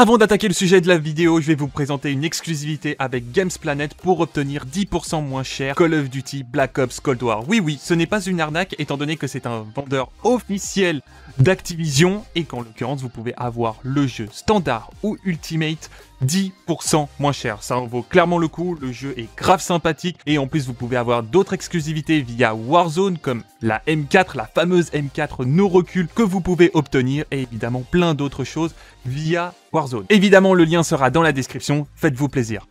Avant d'attaquer le sujet de la vidéo, je vais vous présenter une exclusivité avec Games Planet pour obtenir 10% moins cher Call of Duty Black Ops Cold War. Oui oui, ce n'est pas une arnaque étant donné que c'est un vendeur officiel d'Activision et qu'en l'occurrence vous pouvez avoir le jeu standard ou Ultimate 10% moins cher. Ça en vaut clairement le coup, le jeu est grave sympathique et en plus vous pouvez avoir d'autres exclusivités via Warzone comme la M4, la fameuse M4 no recul que vous pouvez obtenir et évidemment plein d'autres choses via Warzone. Évidemment le lien sera dans la description, faites-vous plaisir.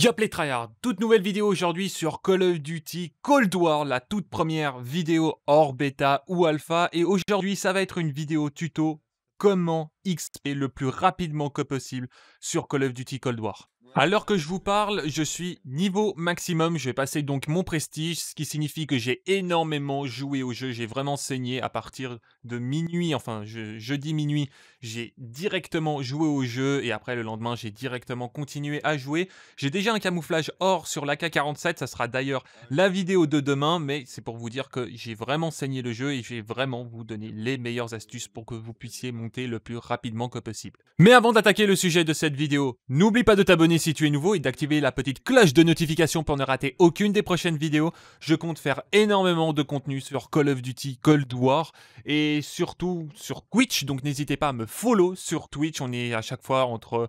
Yop les tryhards, toute nouvelle vidéo aujourd'hui sur Call of Duty Cold War, la toute première vidéo hors bêta ou alpha et aujourd'hui ça va être une vidéo tuto comment XP le plus rapidement que possible sur Call of Duty Cold War. Alors que je vous parle, je suis niveau maximum, je vais passer donc mon prestige, ce qui signifie que j'ai énormément joué au jeu, j'ai vraiment saigné à partir de minuit, enfin je, jeudi minuit, j'ai directement joué au jeu et après le lendemain j'ai directement continué à jouer. J'ai déjà un camouflage or sur la k 47 ça sera d'ailleurs la vidéo de demain, mais c'est pour vous dire que j'ai vraiment saigné le jeu et je vais vraiment vous donner les meilleures astuces pour que vous puissiez monter le plus rapidement que possible. Mais avant d'attaquer le sujet de cette vidéo, n'oublie pas de t'abonner si tu es nouveau et d'activer la petite cloche de notification pour ne rater aucune des prochaines vidéos. Je compte faire énormément de contenu sur Call of Duty, Cold War et surtout sur Twitch. Donc n'hésitez pas à me follow sur Twitch. On est à chaque fois entre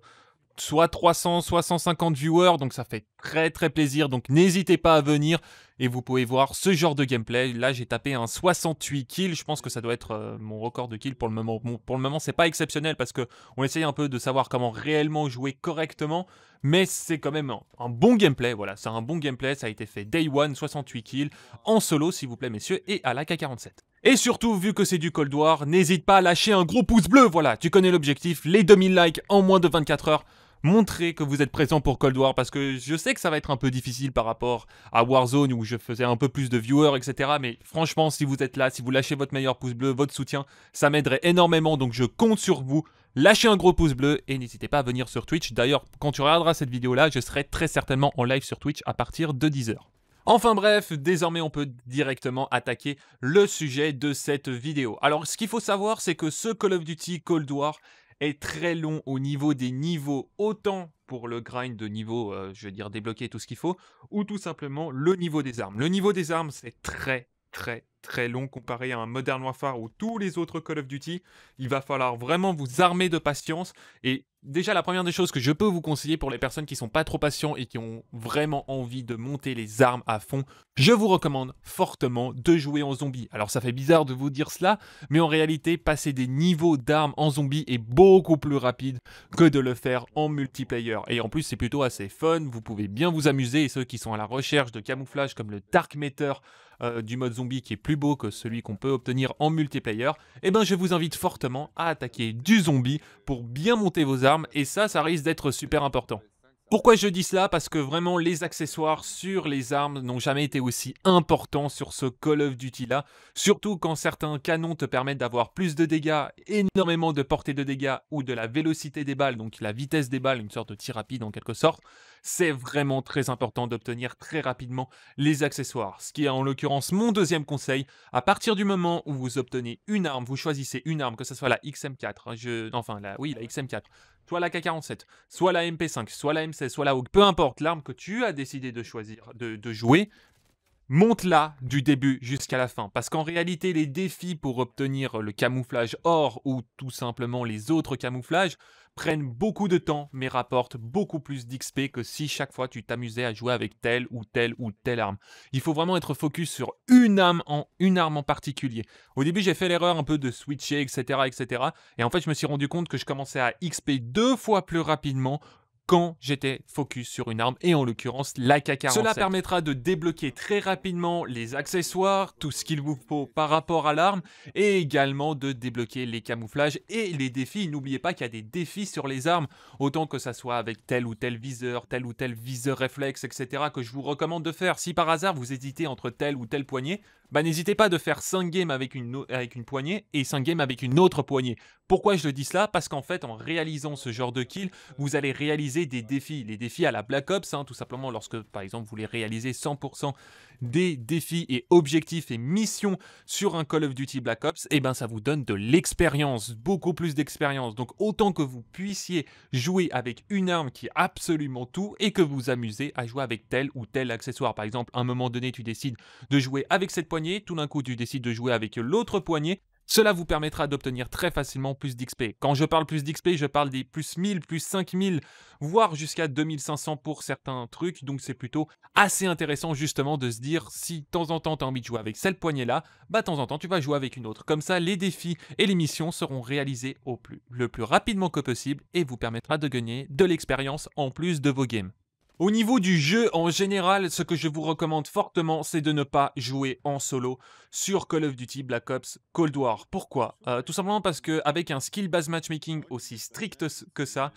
soit 300, soit 150 viewers. Donc ça fait très très plaisir. Donc n'hésitez pas à venir. Et vous pouvez voir ce genre de gameplay. Là, j'ai tapé un 68 kills. Je pense que ça doit être euh, mon record de kills pour le moment. pour le moment, c'est pas exceptionnel parce que on essaye un peu de savoir comment réellement jouer correctement. Mais c'est quand même un, bon gameplay. Voilà, c'est un bon gameplay. Ça a été fait day one, 68 kills en solo, s'il vous plaît, messieurs, et à la K47. Et surtout, vu que c'est du Cold War, n'hésite pas à lâcher un gros pouce bleu. Voilà, tu connais l'objectif. Les 2000 likes en moins de 24 heures montrer que vous êtes présent pour Cold War parce que je sais que ça va être un peu difficile par rapport à Warzone où je faisais un peu plus de viewers, etc. Mais franchement, si vous êtes là, si vous lâchez votre meilleur pouce bleu, votre soutien, ça m'aiderait énormément. Donc je compte sur vous. Lâchez un gros pouce bleu et n'hésitez pas à venir sur Twitch. D'ailleurs, quand tu regarderas cette vidéo-là, je serai très certainement en live sur Twitch à partir de 10h. Enfin bref, désormais on peut directement attaquer le sujet de cette vidéo. Alors ce qu'il faut savoir, c'est que ce Call of Duty Cold War est très long au niveau des niveaux, autant pour le grind de niveau, euh, je veux dire débloquer tout ce qu'il faut, ou tout simplement le niveau des armes. Le niveau des armes, c'est très très très long comparé à un Modern Warfare ou tous les autres Call of Duty. Il va falloir vraiment vous armer de patience et déjà la première des choses que je peux vous conseiller pour les personnes qui sont pas trop patients et qui ont vraiment envie de monter les armes à fond, je vous recommande fortement de jouer en zombie. Alors ça fait bizarre de vous dire cela, mais en réalité, passer des niveaux d'armes en zombie est beaucoup plus rapide que de le faire en multiplayer. Et en plus, c'est plutôt assez fun, vous pouvez bien vous amuser et ceux qui sont à la recherche de camouflage comme le Dark Matter euh, du mode zombie qui est plus beau que celui qu'on peut obtenir en multiplayer, eh ben je vous invite fortement à attaquer du zombie pour bien monter vos armes et ça, ça risque d'être super important. Pourquoi je dis cela Parce que vraiment les accessoires sur les armes n'ont jamais été aussi importants sur ce Call of Duty là, surtout quand certains canons te permettent d'avoir plus de dégâts, énormément de portée de dégâts ou de la vélocité des balles, donc la vitesse des balles, une sorte de tir rapide en quelque sorte c'est vraiment très important d'obtenir très rapidement les accessoires. Ce qui est en l'occurrence mon deuxième conseil. À partir du moment où vous obtenez une arme, vous choisissez une arme, que ce soit la XM4, hein, enfin la, oui, la XM4, soit la K47, soit la MP5, soit la M16, soit la Hawk, peu importe l'arme que tu as décidé de choisir, de jouer, monte-la du début jusqu'à la fin. Parce qu'en réalité, les défis pour obtenir le camouflage or ou tout simplement les autres camouflages prennent beaucoup de temps mais rapportent beaucoup plus d'XP que si chaque fois tu t'amusais à jouer avec telle ou telle ou telle arme. Il faut vraiment être focus sur une arme en, une arme en particulier. Au début, j'ai fait l'erreur un peu de switcher, etc., etc. Et en fait, je me suis rendu compte que je commençais à XP deux fois plus rapidement quand j'étais focus sur une arme, et en l'occurrence la k Cela permettra de débloquer très rapidement les accessoires, tout ce qu'il vous faut par rapport à l'arme, et également de débloquer les camouflages et les défis. N'oubliez pas qu'il y a des défis sur les armes, autant que ça soit avec tel ou tel viseur, tel ou tel viseur réflexe, etc., que je vous recommande de faire. Si par hasard vous hésitez entre tel ou tel poignet, bah, n'hésitez pas de faire 5 games avec une, avec une poignée et 5 games avec une autre poignée. Pourquoi je le dis cela Parce qu'en fait, en réalisant ce genre de kill, vous allez réaliser des défis. Les défis à la Black Ops, hein, tout simplement lorsque, par exemple, vous les réalisez 100% des défis et objectifs et missions sur un Call of Duty Black Ops, et eh ben ça vous donne de l'expérience, beaucoup plus d'expérience. Donc autant que vous puissiez jouer avec une arme qui est absolument tout et que vous amusez à jouer avec tel ou tel accessoire. Par exemple, à un moment donné, tu décides de jouer avec cette poignée, tout d'un coup tu décides de jouer avec l'autre poignée, cela vous permettra d'obtenir très facilement plus d'XP. Quand je parle plus d'XP, je parle des plus 1000, plus 5000, voire jusqu'à 2500 pour certains trucs. Donc c'est plutôt assez intéressant justement de se dire si de temps en temps tu as envie de jouer avec cette poignée-là, bah de temps en temps tu vas jouer avec une autre. Comme ça, les défis et les missions seront réalisés au plus, le plus rapidement que possible et vous permettra de gagner de l'expérience en plus de vos games. Au niveau du jeu en général, ce que je vous recommande fortement, c'est de ne pas jouer en solo sur Call of Duty Black Ops Cold War. Pourquoi euh, Tout simplement parce qu'avec un skill-based matchmaking aussi strict que ça,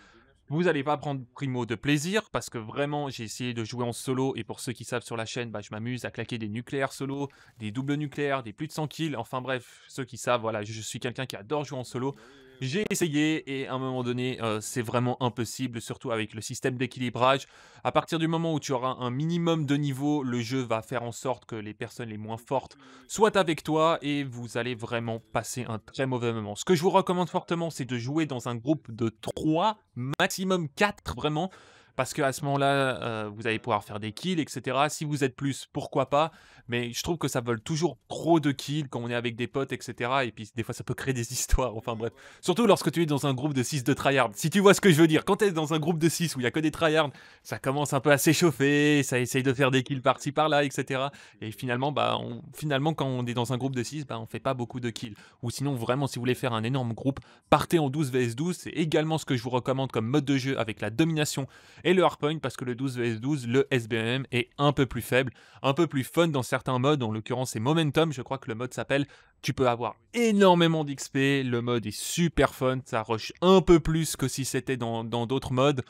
vous n'allez pas prendre primo de plaisir parce que vraiment j'ai essayé de jouer en solo et pour ceux qui savent sur la chaîne, bah, je m'amuse à claquer des nucléaires solo, des doubles nucléaires, des plus de 100 kills, enfin bref, ceux qui savent, voilà, je suis quelqu'un qui adore jouer en solo j'ai essayé et à un moment donné, euh, c'est vraiment impossible, surtout avec le système d'équilibrage. À partir du moment où tu auras un minimum de niveau, le jeu va faire en sorte que les personnes les moins fortes soient avec toi et vous allez vraiment passer un très mauvais moment. Ce que je vous recommande fortement, c'est de jouer dans un groupe de 3, maximum 4 vraiment parce qu'à ce moment-là, euh, vous allez pouvoir faire des kills, etc. Si vous êtes plus, pourquoi pas Mais je trouve que ça vole toujours trop de kills quand on est avec des potes, etc. Et puis des fois, ça peut créer des histoires, enfin bref. Surtout lorsque tu es dans un groupe de 6 de tryhard. Si tu vois ce que je veux dire, quand tu es dans un groupe de 6 où il n'y a que des tryhards, ça commence un peu à s'échauffer, ça essaye de faire des kills par-ci, par-là, etc. Et finalement, bah, finalement, quand on est dans un groupe de 6, bah, on fait pas beaucoup de kills. Ou sinon, vraiment, si vous voulez faire un énorme groupe, partez en 12 vs 12. C'est également ce que je vous recommande comme mode de jeu avec la domination et le Hardpoint, parce que le 12vs12, le SBM est un peu plus faible, un peu plus fun dans certains modes, en l'occurrence c'est Momentum, je crois que le mode s'appelle, tu peux avoir énormément d'XP, le mode est super fun, ça rush un peu plus que si c'était dans d'autres modes,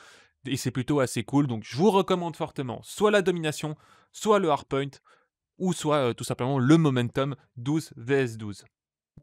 et c'est plutôt assez cool, donc je vous recommande fortement soit la domination, soit le Hardpoint, ou soit euh, tout simplement le Momentum 12 vs 12.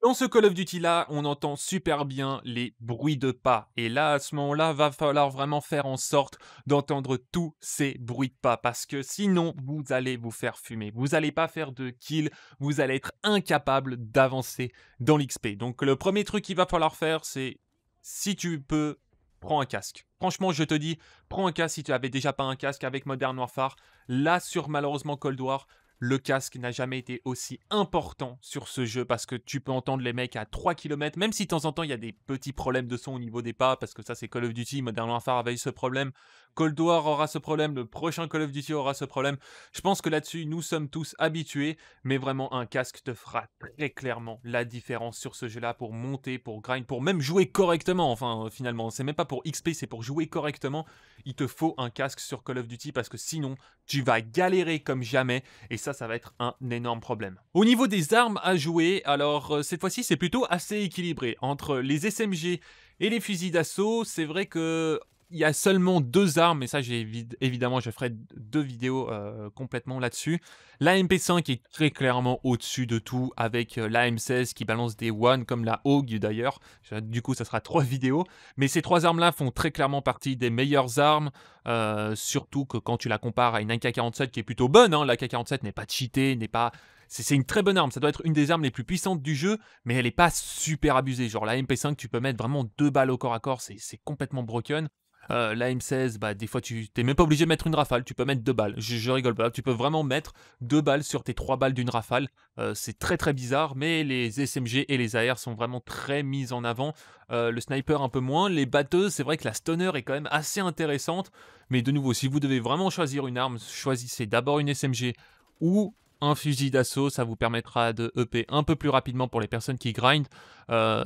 Dans ce Call of Duty là, on entend super bien les bruits de pas. Et là, à ce moment-là, va falloir vraiment faire en sorte d'entendre tous ces bruits de pas. Parce que sinon, vous allez vous faire fumer. Vous n'allez pas faire de kill. Vous allez être incapable d'avancer dans l'XP. Donc, le premier truc qu'il va falloir faire, c'est si tu peux, prends un casque. Franchement, je te dis, prends un casque si tu n'avais déjà pas un casque avec Modern Warfare. Là, sur malheureusement Cold War, le casque n'a jamais été aussi important sur ce jeu parce que tu peux entendre les mecs à 3 km, même si de temps en temps il y a des petits problèmes de son au niveau des pas, parce que ça c'est Call of Duty, Modern Warfare avait eu ce problème Cold War aura ce problème, le prochain Call of Duty aura ce problème. Je pense que là-dessus, nous sommes tous habitués, mais vraiment, un casque te fera très clairement la différence sur ce jeu-là pour monter, pour grind, pour même jouer correctement. Enfin, euh, finalement, c'est même pas pour XP, c'est pour jouer correctement. Il te faut un casque sur Call of Duty parce que sinon, tu vas galérer comme jamais et ça, ça va être un énorme problème. Au niveau des armes à jouer, alors euh, cette fois-ci, c'est plutôt assez équilibré entre les SMG et les fusils d'assaut. C'est vrai que il y a seulement deux armes, et ça, j'ai évidemment, je ferai deux vidéos euh, complètement là-dessus. La MP5 est très clairement au-dessus de tout, avec euh, la M16 qui balance des one comme la Hogue d'ailleurs. Du coup, ça sera trois vidéos. Mais ces trois armes-là font très clairement partie des meilleures armes, euh, surtout que quand tu la compares à une AK-47 qui est plutôt bonne. Hein. La K 47 n'est pas cheatée, n'est pas c'est une très bonne arme, ça doit être une des armes les plus puissantes du jeu, mais elle n'est pas super abusée. Genre la MP5, tu peux mettre vraiment deux balles au corps à corps, c'est complètement broken. Euh, la M16, bah, des fois, tu n'es même pas obligé de mettre une rafale, tu peux mettre deux balles. Je, rigole pas, tu peux vraiment mettre deux balles sur tes trois balles d'une rafale. Euh, c'est très très bizarre, mais les SMG et les AR sont vraiment très mis en avant. Euh, le sniper un peu moins. Les batteuses, c'est vrai que la stoner est quand même assez intéressante. Mais de nouveau, si vous devez vraiment choisir une arme, choisissez d'abord une SMG ou un fusil d'assaut, ça vous permettra de EP un peu plus rapidement pour les personnes qui grind. Euh,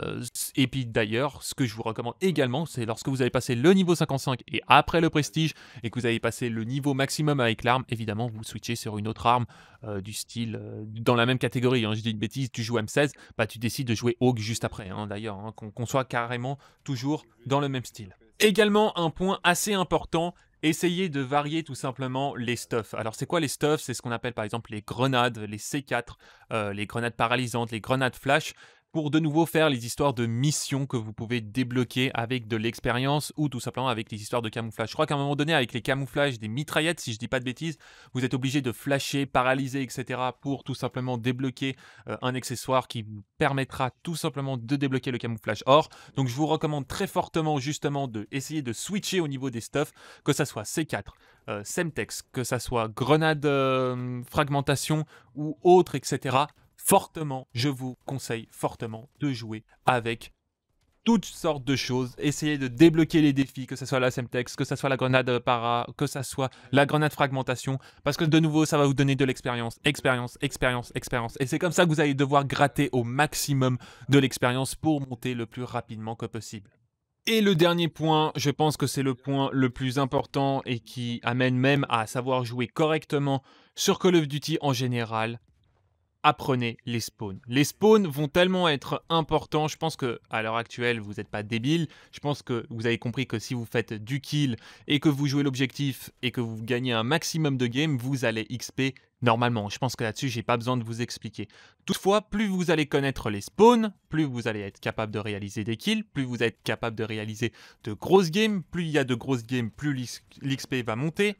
et puis d'ailleurs, ce que je vous recommande également, c'est lorsque vous avez passé le niveau 55 et après le prestige, et que vous avez passé le niveau maximum avec l'arme, évidemment, vous switchez sur une autre arme euh, du style, euh, dans la même catégorie, hein, je dis une bêtise, tu joues M16, bah tu décides de jouer AUG juste après, hein, d'ailleurs, hein, qu'on soit carrément toujours dans le même style. Également un point assez important, Essayez de varier tout simplement les stuffs. Alors c'est quoi les stuffs C'est ce qu'on appelle par exemple les grenades, les C4, euh, les grenades paralysantes, les grenades flash pour de nouveau faire les histoires de missions que vous pouvez débloquer avec de l'expérience ou tout simplement avec les histoires de camouflage. Je crois qu'à un moment donné, avec les camouflages des mitraillettes, si je dis pas de bêtises, vous êtes obligé de flasher, paralyser, etc. pour tout simplement débloquer euh, un accessoire qui permettra tout simplement de débloquer le camouflage or. Donc je vous recommande très fortement justement de essayer de switcher au niveau des stuffs, que ça soit C4, euh, Semtex, que ça soit grenade euh, fragmentation ou autre, etc fortement, je vous conseille fortement de jouer avec toutes sortes de choses. Essayez de débloquer les défis, que ce soit la Semtex, que ce soit la grenade para, que ce soit la grenade fragmentation, parce que de nouveau, ça va vous donner de l'expérience, expérience, expérience, expérience. Et c'est comme ça que vous allez devoir gratter au maximum de l'expérience pour monter le plus rapidement que possible. Et le dernier point, je pense que c'est le point le plus important et qui amène même à savoir jouer correctement sur Call of Duty en général, apprenez les spawns. Les spawns vont tellement être importants, je pense que à l'heure actuelle, vous n'êtes pas débile. Je pense que vous avez compris que si vous faites du kill et que vous jouez l'objectif et que vous gagnez un maximum de game, vous allez XP normalement. Je pense que là-dessus, j'ai pas besoin de vous expliquer. Toutefois, plus vous allez connaître les spawns, plus vous allez être capable de réaliser des kills, plus vous êtes capable de réaliser de grosses games, plus il y a de grosses games, plus l'XP va monter,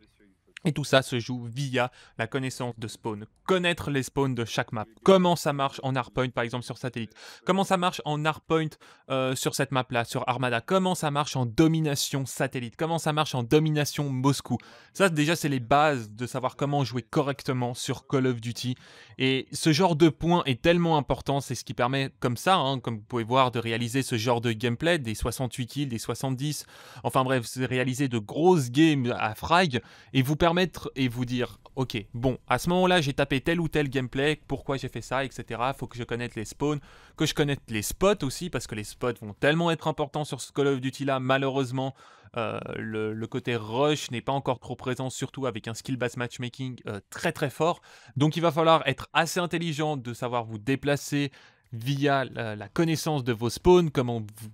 et tout ça se joue via la connaissance de spawn. Connaître les spawns de chaque map. Comment ça marche en hardpoint par exemple sur satellite. Comment ça marche en hardpoint euh, sur cette map là, sur Armada. Comment ça marche en domination satellite. Comment ça marche en domination Moscou. Ça déjà c'est les bases de savoir comment jouer correctement sur Call of Duty. Et ce genre de point est tellement important. C'est ce qui permet comme ça, hein, comme vous pouvez voir, de réaliser ce genre de gameplay. Des 68 kills, des 70. Enfin bref, réaliser de grosses games à frag. Et vous permet et vous dire ok, bon, à ce moment-là, j'ai tapé tel ou tel gameplay, pourquoi j'ai fait ça, etc. Faut que je connaisse les spawns, que je connaisse les spots aussi, parce que les spots vont tellement être importants sur ce Call of Duty là, malheureusement. Euh, le, côté rush n'est pas encore trop présent, surtout avec un skill-based matchmaking euh, très très fort. Donc il va falloir être assez intelligent de savoir vous déplacer via la, la connaissance de vos spawns, comment vous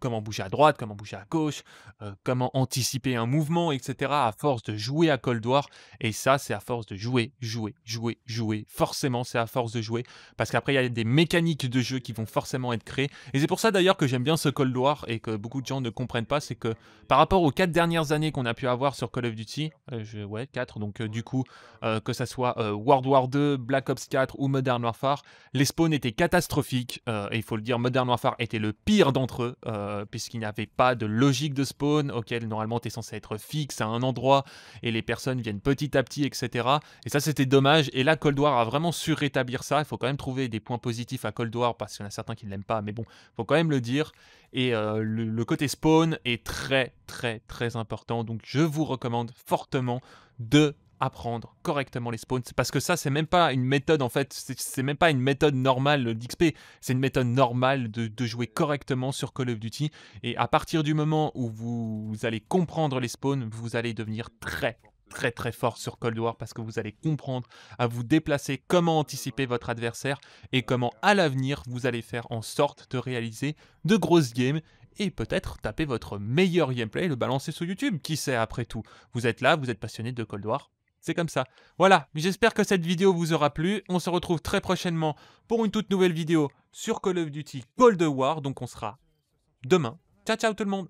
comment bouger à droite, comment bouger à gauche, euh, comment anticiper un mouvement, etc. à force de jouer à Cold War. Et ça, c'est à force de jouer, jouer, jouer, jouer. Forcément, c'est à force de jouer. Parce qu'après, il y a des mécaniques de jeu qui vont forcément être créées. Et c'est pour ça d'ailleurs que j'aime bien ce Cold War et que beaucoup de gens ne comprennent pas. C'est que par rapport aux quatre dernières années qu'on a pu avoir sur Call of Duty, euh, ouais, 4, donc euh, du coup, que ça soit World War 2, Black Ops 4 ou Modern Warfare, les spawns étaient catastrophiques. et il faut le dire, Modern Warfare était le pire d'entre eux. Euh, puisqu'il n'y avait pas de logique de spawn auquel normalement tu es censé être fixe à un endroit et les personnes viennent petit à petit, etc. Et ça, c'était dommage. Et là, Cold War a vraiment su rétablir ça. Il faut quand même trouver des points positifs à Cold War parce qu'il y en a certains qui ne l'aiment pas, mais bon, faut quand même le dire. Et euh, le côté spawn est très, très, très important. Donc, je vous recommande fortement de apprendre correctement les spawns. Parce que ça, c'est même pas une méthode, en fait, c'est même pas une méthode normale d'XP. C'est une méthode normale de, jouer correctement sur Call of Duty. Et à partir du moment où vous, allez comprendre les spawns, vous allez devenir très, très très fort sur Cold War parce que vous allez comprendre à vous déplacer, comment anticiper votre adversaire et comment à l'avenir vous allez faire en sorte de réaliser de grosses games et peut-être taper votre meilleur gameplay le balancer sur YouTube, qui sait après tout. Vous êtes là, vous êtes passionné de Cold War, c'est comme ça. Voilà, j'espère que cette vidéo vous aura plu. On se retrouve très prochainement pour une toute nouvelle vidéo sur Call of Duty Cold War. Donc on sera demain. Ciao, ciao tout le monde